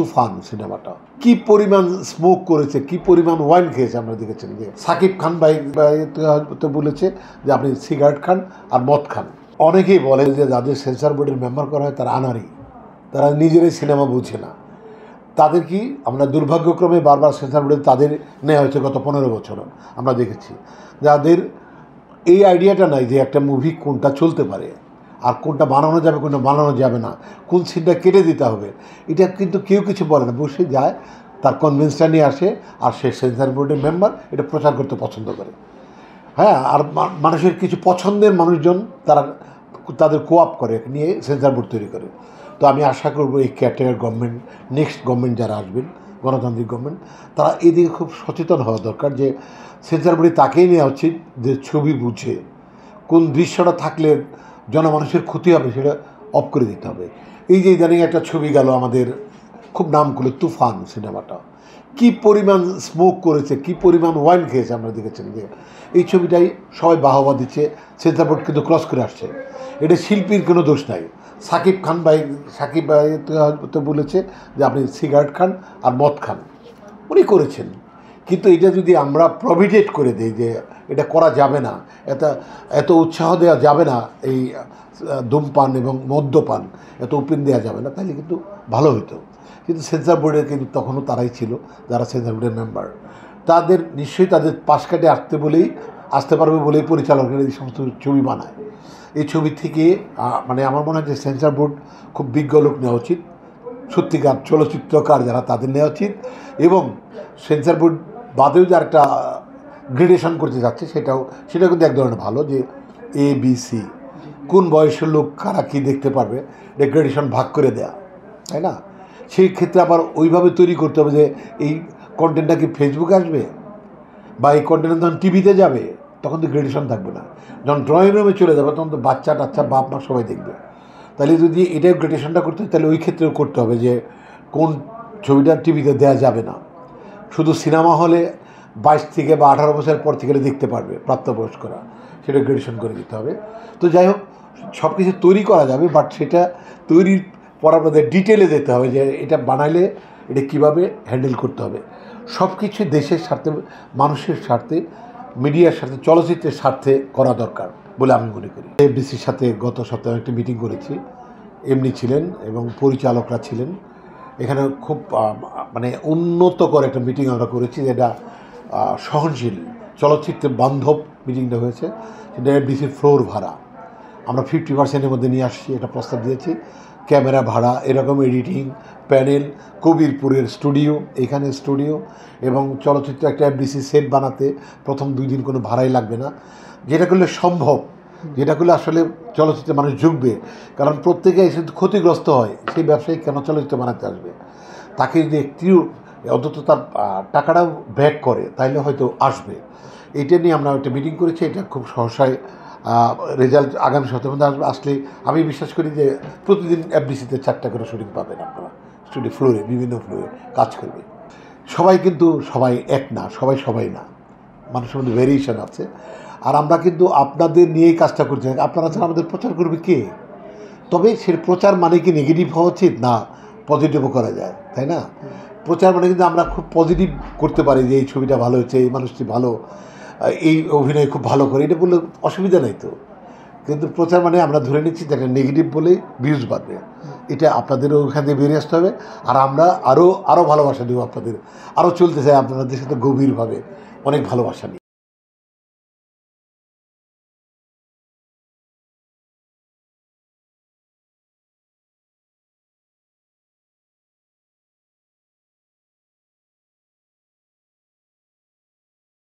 তুফান সিনেমাটা কি পরিমাণ স্মোক করেছে কি পরিমাণ ওয়াইন খেয়েছে আমরা দেখেছেন যে সাকিব খান ভাই তো বলেছে যে আপনি সিগারেট খান আর মদ খান অনেকেই বলে যে যাদের সেন্সার বোর্ডের মেম্বার করা হয় তারা আনারি তারা নিজেরাই সিনেমা বুঝে না তাদের কি আমরা দুর্ভাগ্যক্রমে বারবার সেন্সার বোর্ডে তাদের নেওয়া হয়েছে গত পনেরো বছর আমরা দেখেছি যাদের এই আইডিয়াটা নাই যে একটা মুভি কোনটা চলতে পারে আর কোনটা বানানো যাবে কোনটা বানানো যাবে না কোন সিনটা কেটে দিতে হবে এটা কিন্তু কেউ কিছু বলে না বসে যায় তার কনভিনসটা নিয়ে আসে আর সে সেন্সার বোর্ডের মেম্বার এটা প্রচার করতে পছন্দ করে হ্যাঁ আর মানুষের কিছু পছন্দের মানুষজন তারা তাদের কোয়াপ করে নিয়ে সেন্সার বোর্ড তৈরি করে তো আমি আশা করব এই ক্যাটেগর গভর্নমেন্ট নেক্সট গভর্নমেন্ট যারা আসবেন গণতান্ত্রিক গভর্নমেন্ট তারা এদিকে খুব সচেতন হওয়া দরকার যে সেন্সার বোর্ডে তাকেই নেওয়া উচিত যে ছবি বুঝে কোন দৃশ্যটা থাকলে জনমানুষের ক্ষতি হবে সেটা অফ করে দিতে হবে এই যে ইদানিং একটা ছবি গেল আমাদের খুব নাম করলো তুফান সিনেমাটা কি পরিমাণ স্মোক করেছে কি পরিমাণ ওয়াইন খেয়েছে আমরা দেখেছেন যে এই ছবিটাই সবাই বাহবা দিচ্ছে সেন্সার বোর্ড কিন্তু ক্রস করে আসছে এটা শিল্পীর কোনো দোষ নাই সাকিব খান ভাই সাকিব ভাই তো বলেছে যে আপনি সিগারেট খান আর মদ খান উনি করেছেন কিন্তু এটা যদি আমরা প্রভিডেট করে দিই যে এটা করা যাবে না এত এত উৎসাহ দেওয়া যাবে না এই ধূমপান এবং মদ্যপান এত উপেন দেওয়া যাবে না তাহলে কিন্তু ভালো হতো কিন্তু সেন্সার বোর্ডের কিন্তু তখনও তারাই ছিল যারা সেন্সার বোর্ডের মেম্বার তাদের নিশ্চয়ই তাদের পাশ কাটে আসতে বলেই আসতে পারবে বলেই পরিচালকের এই সমস্ত ছবি বানায় এই ছবি থেকে মানে আমার মনে হয় যে সেন্সার বোর্ড খুব বিজ্ঞ লোক নেওয়া উচিত সত্যিকার চলচ্চিত্রকার যারা তাদের নেওয়া উচিত এবং সেন্সার বোর্ড বাদেও যে একটা গ্রেডেশন করতে যাচ্ছে সেটাও সেটা কিন্তু এক ধরনের ভালো যে এ বি সি কোন বয়সের লোক কারা কী দেখতে পারবে এটা গ্রেডেশন ভাগ করে দেয়া তাই না সেই ক্ষেত্রে আবার ওইভাবে তৈরি করতে হবে যে এই কন্টেন্টটা কি ফেসবুকে আসবে বা এই কন্টেন্ট যখন টিভিতে যাবে তখন তো গ্রেডেশন থাকবে না যখন ড্রয়িং রুমে চলে যাবে তখন তো বাচ্চা টাচ্চা বাপ মা সবাই দেখবে তাহলে যদি এটাই গ্রেডেশনটা করতে হয় তাহলে ওই ক্ষেত্রেও করতে হবে যে কোন ছবিটা টিভিতে দেওয়া যাবে না শুধু সিনেমা হলে বাইশ থেকে বা আঠারো বছরের পর থেকে দেখতে পারবে প্রাপ্তবয়স্করা সেটা গ্রেডেশন করে দিতে হবে তো যাই হোক সব কিছু তৈরি করা যাবে বাট সেটা তৈরির পর আপনাদের ডিটেলে যেতে হবে যে এটা বানাইলে এটা কিভাবে হ্যান্ডেল করতে হবে সব কিছু দেশের স্বার্থে মানুষের স্বার্থে মিডিয়ার সাথে চলচ্চিত্রের স্বার্থে করা দরকার বলে আমি মনে করি এফডিসির সাথে গত সপ্তাহে একটি মিটিং করেছি এমনি ছিলেন এবং পরিচালকরা ছিলেন এখানে খুব মানে উন্নত করে একটা মিটিং আমরা করেছি যেটা সহনশীল চলচ্চিত্র বান্ধব মিটিংটা হয়েছে সেটা ডিসি ফ্লোর ভাড়া আমরা ফিফটি পার্সেন্টের মধ্যে নিয়ে আসছি এটা প্রস্তাব দিয়েছি ক্যামেরা ভাড়া এরকম এডিটিং প্যানেল কবিরপুরের স্টুডিও এখানে স্টুডিও এবং চলচ্চিত্র একটা এফডিসি সেট বানাতে প্রথম দুই দিন কোনো ভাড়াই লাগবে না যেটা করলে সম্ভব যেটা করলে আসলে চলচ্চিত্রে মানুষ ঝুঁকবে কারণ প্রত্যেকে এসে ক্ষতিগ্রস্ত হয় সেই ব্যবসায়ী কেন চলচ্চিত্র বানাতে আসবে তাকে যদি একটিও অন্তত তার টাকাটাও ব্যাক করে তাহলে হয়তো আসবে এটা নিয়ে আমরা একটা মিটিং করেছি এটা খুব সহসায় রেজাল্ট আগামী সপ্তাহের মধ্যে আসবে আসলে আমি বিশ্বাস করি যে প্রতিদিন এফডিসিতে চারটা করে শুটিং পাবেন আপনারা স্টুডিও ফ্লোরে বিভিন্ন ফ্লোরে কাজ করবে সবাই কিন্তু সবাই এক না সবাই সবাই না মানুষের মধ্যে ভেরিয়েশন আছে আর আমরা কিন্তু আপনাদের নিয়েই কাজটা করছি আপনারা ছাড়া আমাদের প্রচার করবে কে তবে সে প্রচার মানে কি নেগেটিভ হওয়া উচিত না পজিটিভও করা যায় তাই না প্রচার মানে কিন্তু আমরা খুব পজিটিভ করতে পারি যে এই ছবিটা ভালো হয়েছে এই মানুষটি ভালো এই অভিনয় খুব ভালো করে এটা বললে অসুবিধা নেই তো কিন্তু প্রচার মানে আমরা ধরে নিচ্ছি যেটা নেগেটিভ বলে ভিউজ বাড়বে এটা আপনাদেরও ওখান থেকে বেরিয়ে আসতে হবে আর আমরা আরও আরও ভালোবাসা দেবো আপনাদের আরও চলতে চাই আপনাদের সাথে গভীরভাবে অনেক ভালোবাসা নিই